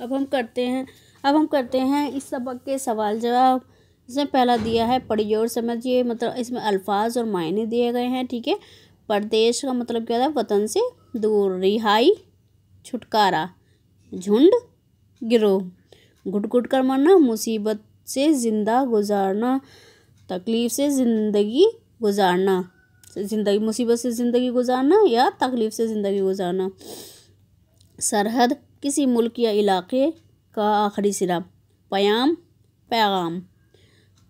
अब हम करते हैं अब हम करते हैं इस सबक के सवाल जवाब इसमें पहला दिया है पढ़िए और समझिए मतलब इसमें अल्फाज और मायने दिए गए हैं ठीक है परदेश का मतलब क्या होता है वतन से दूर रिहाई छुटकारा झुंड गिरोह घुट घुट कर मरना मुसीबत से ज़िंदा गुजारना तकलीफ़ से ज़िंदगी गुजारना ज़िंदगी मुसीबत से ज़िंदगी गुजारना या तकलीफ़ से ज़िंदगी गुजारना सरहद किसी मुल्क या इलाके का आखिरी सिरा प्याम पैगाम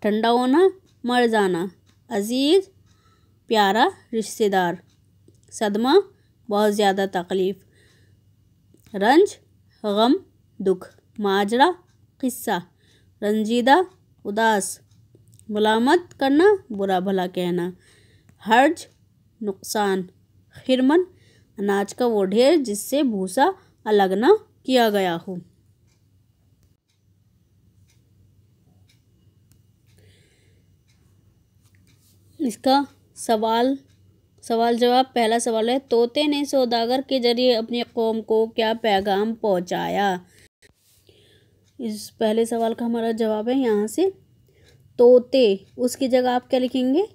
ठंडा होना मर जाना अजीज़ प्यारा रिश्तेदार सदमा बहुत ज़्यादा तकलीफ़ रंज गम दुख माजरा किस्सा रंजीदा उदास मलामत करना बुरा भला कहना हर्ज नुकसान खिरमन अनाज का वो ढेर जिससे भूसा अलग ना किया गया हो इसका सवाल सवाल जवाब पहला सवाल है तोते ने सौदागर के जरिए अपनी कौम को क्या पैगाम पहुंचाया इस पहले सवाल का हमारा जवाब है यहाँ से तोते उसकी जगह आप क्या लिखेंगे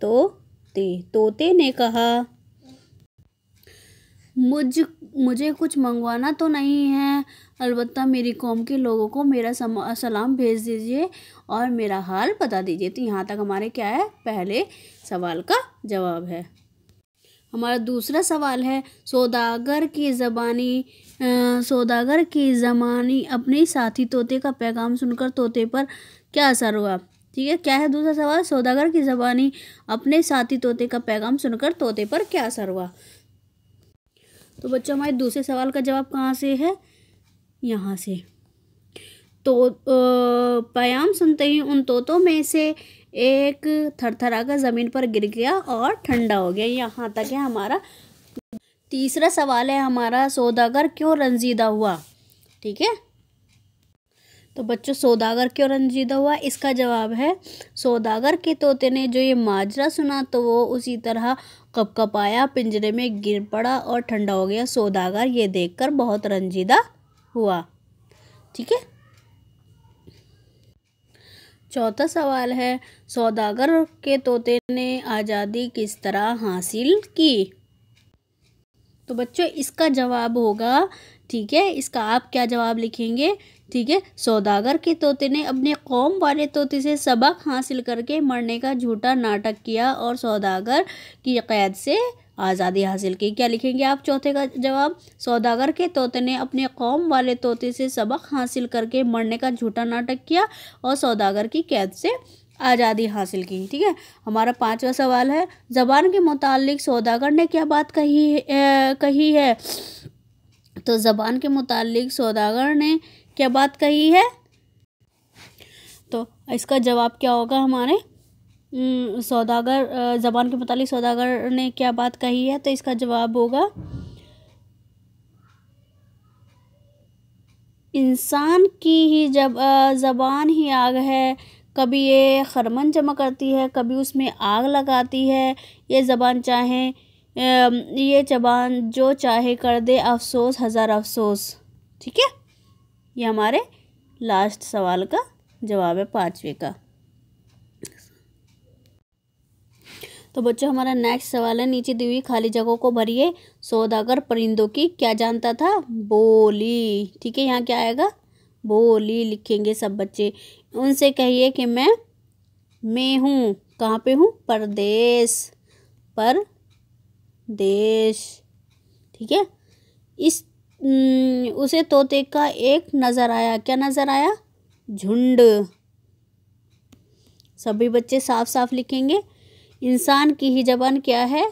तोते तोते ने कहा मुझ मुझे कुछ मंगवाना तो नहीं है अलबत् मेरी कौम के लोगों को मेरा सलाम भेज दीजिए और मेरा हाल बता दीजिए तो यहाँ तक हमारे क्या है पहले सवाल का जवाब है हमारा दूसरा सवाल है सौदागर की ज़बानी सौदागर की ज़बानी अपने साथी तोते का पैगाम सुनकर तोते पर क्या असर हुआ ठीक है क्या है दूसरा सवाल सौदागर की ज़बानी अपने साथी तोते का पैगाम सुनकर तोते पर क्या असर हुआ तो बच्चों हमारे दूसरे सवाल का जवाब कहाँ से है यहाँ से तो प्याम सुनते ही उन तोतों में से एक थरथरा कर ज़मीन पर गिर गया और ठंडा हो गया यहाँ तक है हमारा तीसरा सवाल है हमारा सौदागर क्यों रंजीदा हुआ ठीक है तो बच्चों सौदागर क्यों रंजीदा हुआ इसका जवाब है सौदागर के तोते ने जो ये माजरा सुना तो वो उसी तरह कप आया पिंजरे में गिर पड़ा और ठंडा हो गया सौदागर ये देखकर बहुत रंजीदा हुआ ठीक है चौथा सवाल है सौदागर के तोते ने आज़ादी किस तरह हासिल की तो बच्चों इसका जवाब होगा ठीक है इसका आप क्या जवाब लिखेंगे ठीक है सौदागर के तोते ने अपने कौम वाले तोते से सबक हासिल करके मरने का झूठा नाटक किया और सौदागर की कैद से आज़ादी हासिल की क्या लिखेंगे आप चौथे का जवाब सौदागर के तोते ने अपने कौम वाले तोते से सबक हासिल करके मरने का झूठा नाटक किया और सौदागर की कैद से आज़ादी हासिल की ठीक है हमारा पांचवा सवाल है ज़बान के मुतालिक सौदागर ने क्या बात कही है, ए, कही है तो ज़बान के मुतालिक सौदागर ने क्या बात कही है तो इसका जवाब क्या होगा हमारे सौदागर ज़बान के मुतालिक सौदागर ने क्या बात कही है तो इसका जवाब होगा इंसान की ही जब ज़बान ही आग है कभी ये खरमन जमा करती है कभी उसमें आग लगाती है ये ज़बान चाहे ये जबान जो चाहे कर दे अफसोस हज़ार अफसोस ठीक है ये हमारे लास्ट सवाल का जवाब है पाँचवें का तो बच्चों हमारा नेक्स्ट सवाल है नीचे दी हुई खाली जगहों को भरिए सौदागर परिंदों की क्या जानता था बोली ठीक है यहाँ क्या आएगा बोली लिखेंगे सब बच्चे उनसे कहिए कि मैं मैं हूँ कहाँ पे हूँ परदेश पर देश ठीक है इस उसे तोते का एक नज़र आया क्या नज़र आया झुंड सभी बच्चे साफ साफ लिखेंगे इंसान की ही जबान क्या है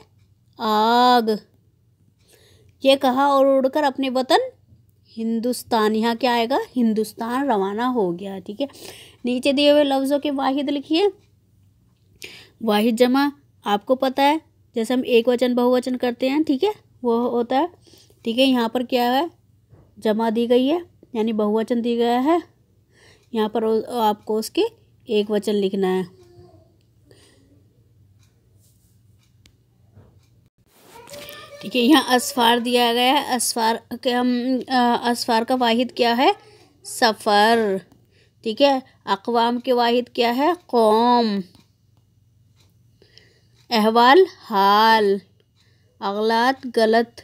आग ये कहा और उड़कर अपने वतन हिंदुस्तान यहाँ क्या आएगा हिंदुस्तान रवाना हो गया ठीक है नीचे दिए हुए लफ्ज़ों के वाहिद लिखिए वाहिद जमा आपको पता है जैसे हम एक वचन बहुवचन करते हैं ठीक है वो होता है ठीक है यहाँ पर क्या है जमा दी गई है यानी बहुवचन दी गया है यहाँ पर आपको उसके एक वचन लिखना है ठीक है यहाँ असफार दिया गया है असफार के हम असफार का वाहिद क्या है सफ़र ठीक है अकवाम के वाहिद क्या है कौम अहवाल हाल अगलात गलत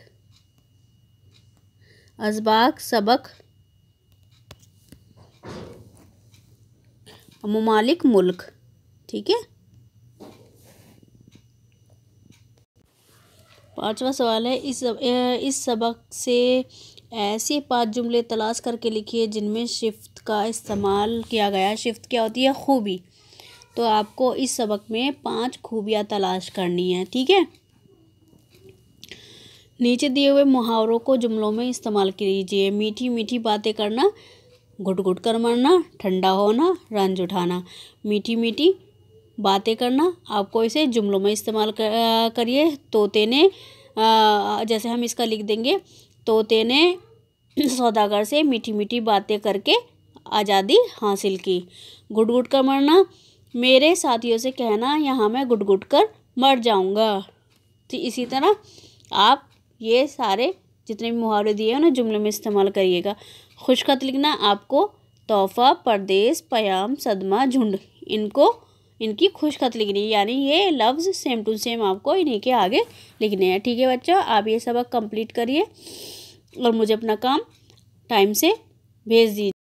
इसबाक सबक ममालिक मुल्क ठीक है पांचवा सवाल है इस इस सबक से ऐसे पांच जुमले तलाश करके लिखिए जिनमें शिफ्ट का इस्तेमाल किया गया शिफ्ट क्या होती है खूबी तो आपको इस सबक में पांच खूबियाँ तलाश करनी है ठीक है नीचे दिए हुए मुहावरों को जुमलों में इस्तेमाल कीजिए मीठी मीठी बातें करना घुट घुट कर मरना ठंडा होना रंज उठाना मीठी मीठी बातें करना आपको इसे जुमलों में इस्तेमाल करिए तोते ने जैसे हम इसका लिख देंगे तोते ने सौदागर से मीठी मीठी बातें करके आज़ादी हासिल की घुट घुट कर मरना मेरे साथियों से कहना यहाँ मैं घुट गुट कर मर जाऊँगा तो इसी तरह आप ये सारे जितने भी मुहावरे दिए हैं उन्हें जुमले में इस्तेमाल करिएगा खुशखत लिखना आपको तोहफा परदेस पयाम सदमा झुंड इनको इनकी खुशखत लिखनी है यानी ये लफ्ज़ सेम टू सेम आपको इन्हीं के आगे लिखने हैं ठीक है बच्चों आप ये सबक कंप्लीट करिए और मुझे अपना काम टाइम से भेज दीजिए